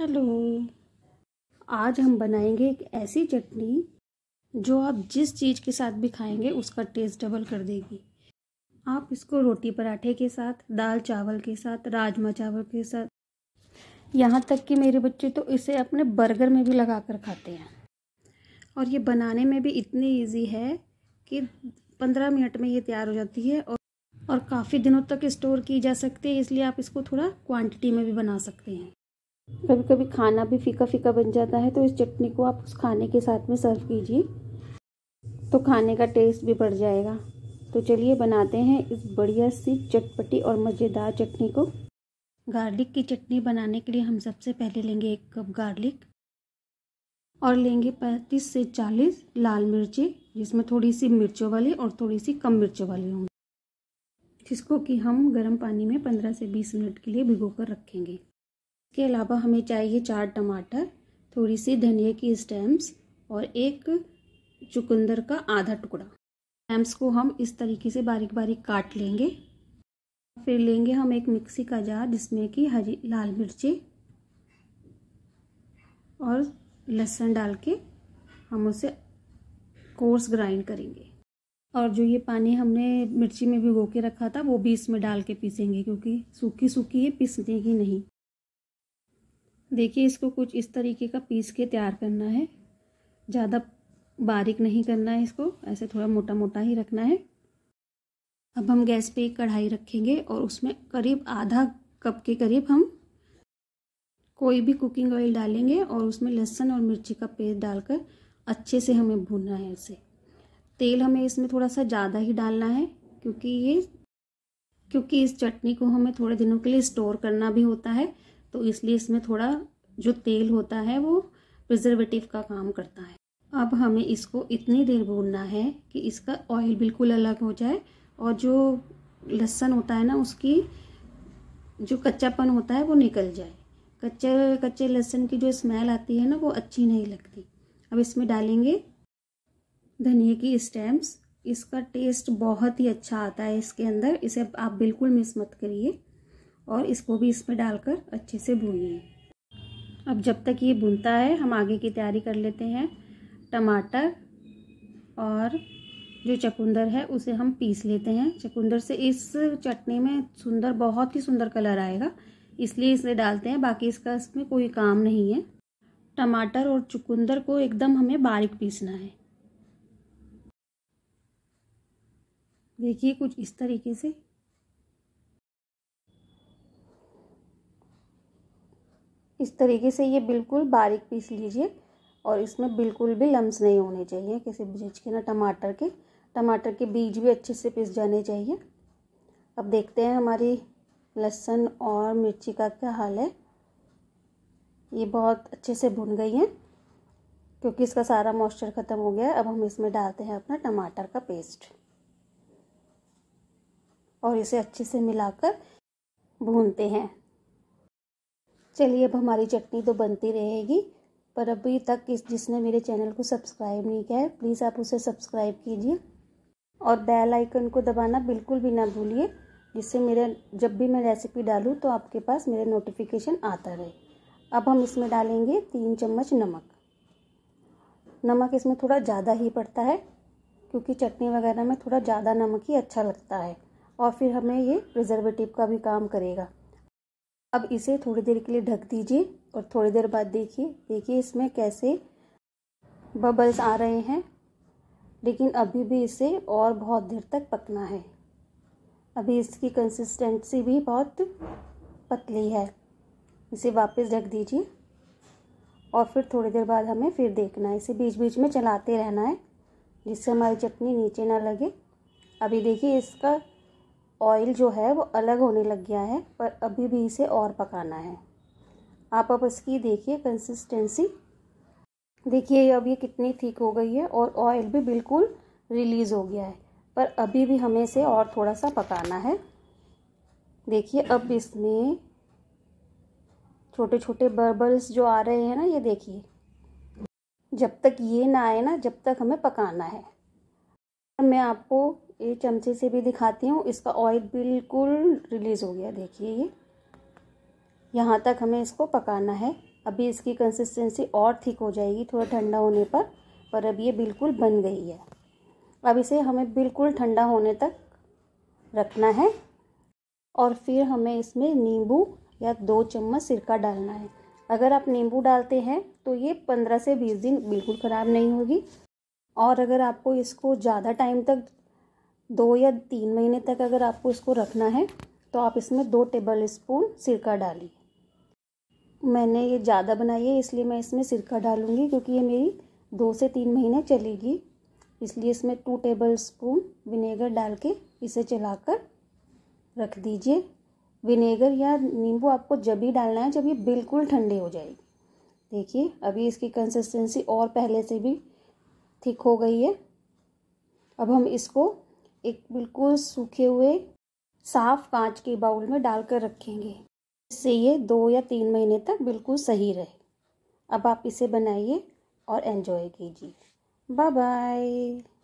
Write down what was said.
hello आज हम बनाएंगे एक ऐसी चटनी जो आप जिस चीज़ के साथ भी खाएंगे उसका टेस्ट डबल कर देगी आप इसको रोटी पराठे के साथ दाल चावल के साथ राजमा चावल के साथ यहाँ तक कि मेरे बच्चे तो इसे अपने बर्गर में भी लगा कर खाते हैं और ये बनाने में भी इतनी इजी है कि पंद्रह मिनट में ये तैयार हो जाती है और और काफ़ी दिनों तक स्टोर की जा सकती है इसलिए आप इसको थोड़ा क्वांटिटी में भी बना सकते हैं कभी कभी खाना भी फीका फीका बन जाता है तो इस चटनी को आप उस खाने के साथ में सर्व कीजिए तो खाने का टेस्ट भी बढ़ जाएगा तो चलिए बनाते हैं इस बढ़िया सी चटपटी और मज़ेदार चटनी को गार्लिक की चटनी बनाने के लिए हम सबसे पहले लेंगे एक कप गार्लिक और लेंगे पैंतीस से चालीस लाल मिर्ची जिसमें थोड़ी सी मिर्चों वाली और थोड़ी सी कम मिर्चों वाली होंगी जिसको कि हम गर्म पानी में पंद्रह से बीस मिनट के लिए भिगो कर रखेंगे इसके अलावा हमें चाहिए चार टमाटर थोड़ी सी धनिया की स्टेम्स और एक चुकंदर का आधा टुकड़ा स्टेम्स को हम इस तरीके से बारीक बारीक काट लेंगे फिर लेंगे हम एक मिक्सी का जार जिसमें कि हरी लाल मिर्ची और लहसुन डाल के हम उसे कोर्स ग्राइंड करेंगे और जो ये पानी हमने मिर्ची में भिगो के रखा था वो भी इसमें डाल के पीसेंगे क्योंकि सूखी सूखी है पीसने की नहीं देखिए इसको कुछ इस तरीके का पीस के तैयार करना है ज़्यादा बारीक नहीं करना है इसको ऐसे थोड़ा मोटा मोटा ही रखना है अब हम गैस पे एक कढ़ाई रखेंगे और उसमें करीब आधा कप के करीब हम कोई भी कुकिंग ऑयल डालेंगे और उसमें लहसुन और मिर्ची का पेस्ट डालकर अच्छे से हमें भूनना है इसे तेल हमें इसमें थोड़ा सा ज़्यादा ही डालना है क्योंकि ये क्योंकि इस चटनी को हमें थोड़े दिनों के लिए स्टोर करना भी होता है तो इसलिए इसमें थोड़ा जो तेल होता है वो प्रिजर्वेटिव का काम करता है अब हमें इसको इतनी देर भूनना है कि इसका ऑयल बिल्कुल अलग हो जाए और जो लहसन होता है ना उसकी जो कच्चापन होता है वो निकल जाए कच्चे कच्चे लहसन की जो स्मेल आती है ना वो अच्छी नहीं लगती अब इसमें डालेंगे धनिए की स्टेम्स इसका टेस्ट बहुत ही अच्छा आता है इसके अंदर इसे आप बिल्कुल मिस मत करिए और इसको भी इसमें डालकर अच्छे से भूनिए अब जब तक ये भुनता है हम आगे की तैयारी कर लेते हैं टमाटर और जो चकुंदर है उसे हम पीस लेते हैं चकुंदर से इस चटनी में सुंदर बहुत ही सुंदर कलर आएगा इसलिए इसे डालते हैं बाकी इसका इसमें कोई काम नहीं है टमाटर और चुकंदर को एकदम हमें बारीक पीसना है देखिए कुछ इस तरीके से इस तरीके से ये बिल्कुल बारीक पीस लीजिए और इसमें बिल्कुल भी लम्स नहीं होने चाहिए किसी बीज के ना टमाटर के टमाटर के बीज भी अच्छे से पिस जाने चाहिए अब देखते हैं हमारी लहसुन और मिर्ची का क्या हाल है ये बहुत अच्छे से भुन गई हैं क्योंकि इसका सारा मॉइस्चर ख़त्म हो गया है अब हम इसमें डालते हैं अपना टमाटर का पेस्ट और इसे अच्छे से मिलाकर भूनते हैं चलिए अब हमारी चटनी तो बनती रहेगी पर अभी तक इस जिसने मेरे चैनल को सब्सक्राइब नहीं किया है प्लीज़ आप उसे सब्सक्राइब कीजिए और बेल आइकन को दबाना बिल्कुल भी ना भूलिए जिससे मेरे जब भी मैं रेसिपी डालूँ तो आपके पास मेरे नोटिफिकेशन आता रहे अब हम इसमें डालेंगे तीन चम्मच नमक नमक इसमें थोड़ा ज़्यादा ही पड़ता है क्योंकि चटनी वगैरह में थोड़ा ज़्यादा नमक ही अच्छा लगता है और फिर हमें ये प्रिजर्वेटिव का भी काम करेगा अब इसे थोड़ी देर के लिए ढक दीजिए और थोड़ी देर बाद देखिए देखिए इसमें कैसे बबल्स आ रहे हैं लेकिन अभी भी इसे और बहुत देर तक पकना है अभी इसकी कंसिस्टेंसी भी बहुत पतली है इसे वापस ढक दीजिए और फिर थोड़ी देर बाद हमें फिर देखना है इसे बीच बीच में चलाते रहना है जिससे हमारी चटनी नीचे ना लगे अभी देखिए इसका ऑयल जो है वो अलग होने लग गया है पर अभी भी इसे और पकाना है आप अब इसकी देखिए कंसिस्टेंसी देखिए अब ये कितनी थिक हो गई है और ऑयल भी बिल्कुल रिलीज़ हो गया है पर अभी भी हमें इसे और थोड़ा सा पकाना है देखिए अब इसमें छोटे छोटे बर्बल्स जो आ रहे हैं ना ये देखिए जब तक ये ना आए ना जब तक हमें पकाना है मैं आपको ये चमचे से भी दिखाती हूँ इसका ऑयल बिल्कुल रिलीज़ हो गया देखिए ये यहाँ तक हमें इसको पकाना है अभी इसकी कंसिस्टेंसी और ठीक हो जाएगी थोड़ा ठंडा होने पर पर अब ये बिल्कुल बन गई है अब इसे हमें बिल्कुल ठंडा होने तक रखना है और फिर हमें इसमें नींबू या दो चम्मच सिरका डालना है अगर आप नींबू डालते हैं तो ये पंद्रह से बीस दिन बिल्कुल ख़राब नहीं होगी और अगर आपको इसको ज़्यादा टाइम तक दो या तीन महीने तक अगर आपको इसको रखना है तो आप इसमें दो टेबल स्पून सिरका डालिए मैंने ये ज़्यादा बनाई है इसलिए मैं इसमें सिरका डालूँगी क्योंकि ये मेरी दो से तीन महीने चलेगी इसलिए इसमें टू टेबल स्पून विनेगर डाल के इसे चलाकर रख दीजिए विनेगर या नींबू आपको जब ही डालना है जब ये बिल्कुल ठंडे हो जाएगी देखिए अभी इसकी कंसिस्टेंसी और पहले से भी थिक हो गई है अब हम इसको एक बिल्कुल सूखे हुए साफ कांच के बाउल में डालकर रखेंगे इससे ये दो या तीन महीने तक बिल्कुल सही रहे अब आप इसे बनाइए और एंजॉय कीजिए बाय बाय